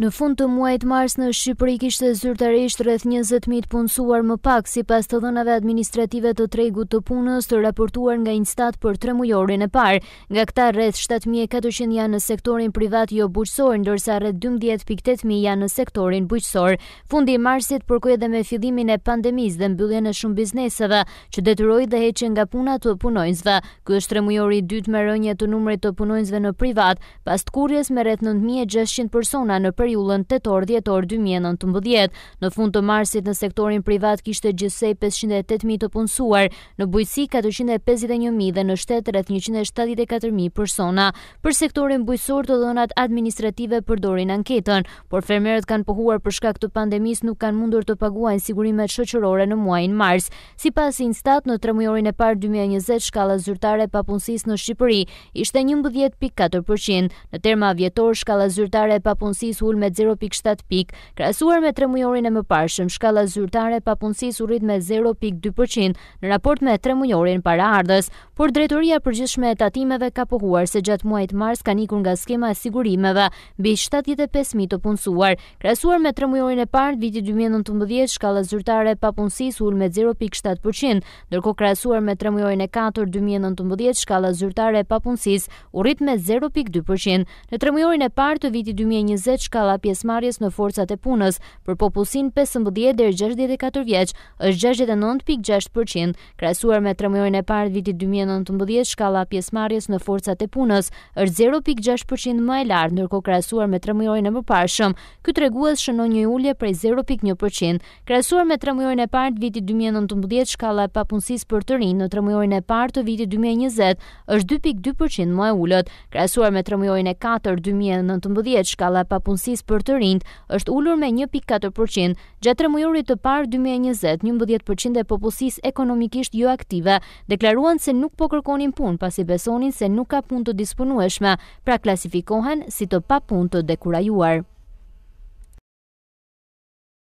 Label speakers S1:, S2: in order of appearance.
S1: Në fund të muajit mars në Shqipëri kishte zyrtarisht rreth 20.000 punësuar më pak sipas të dhënave administrative të tregut të punës të raportuar nga Instat për 3 mujorin e parë. Nga këta rreth 7.400 janë në sektorin privat jo bujqësor, ndërsa rreth 12.800 janë në sektorin bujqësor. Fundi i marsit përkoi edhe me fillimin e pandemisë dhe mbylljen e shumë bizneseve që detyroi dhe heqen nga puna të punonjësve. Ky është 3 mujori i dytë me rënje të numrit të punonjësve në privat pas të kurjes me rreth 9.600 persona në për periullën 8 orë 10 orë 2019. Në fund të marsit në sektorin privat kishte gjithsej 508.000 të punësuar, në bujësi 451.000 dhe në shtet rrët 174.000 persona. Për sektorin bujësor të dhënat administrative përdorin anketën, por fermerët kanë pohuar për shkak të pandemis nuk kanë mundur të paguajnë sigurimet shoqërore në muajin mars. Si pas i instat në të mujorin e parë 2020 shkala zyrtare pa punësis në Shqipëri ishte 11.4%. Në terma vjetor shkala zyrtare e punësis me 0.7 pik, krasuar me 3 mujorin e më parshëm, shkala zyrtare pa punësis u rrit me 0.2% në raport me 3 mujorin para ardhës, por drejtoria përgjithshme e tatimeve ka pohuar se gjatë muajt mars ka nikur nga skema e sigurimeve, bi 75.000 të punësuar. Krasuar me 3 mujorin e parë, viti 2019, shkala zyrtare pa punësis u rrit me 0.7%, nërko krasuar me 3 mujorin e 4, 2019, shkala zyrtare pa punësis u rrit me 0.2%. Në 3 mujorin e parë të viti 2020, shkala shkalla pjesmarjes në forcat e punës, për popullsin 15 deri 64 vjeç është 69.6%, krahasuar me tremujorin e parë viti 2019, shkalla pjesmarjes në forcat e punës është 0.6% më e lartë, ndërkohë krahasuar me tremujorin e mëparshëm, ky tregues shënon një ulje prej 0.1%. Krahasuar me tremujorin e parë viti 2019, shkalla e papunësisë për të rinë në tremujorin e parë të vitit 2020 është 2.2% më e ulët, krahasuar me tremujorin e 4 2019, shkalla e papunësisë përgjësis për të rind është ullur me 1.4%, gjatë rëmujurit të parë 2020, 11% e popullësis ekonomikisht jo aktive, deklaruan se nuk po kërkonin pun, pasi besonin se nuk ka pun të disponueshme, pra klasifikohen si të pa pun të dekurajuar.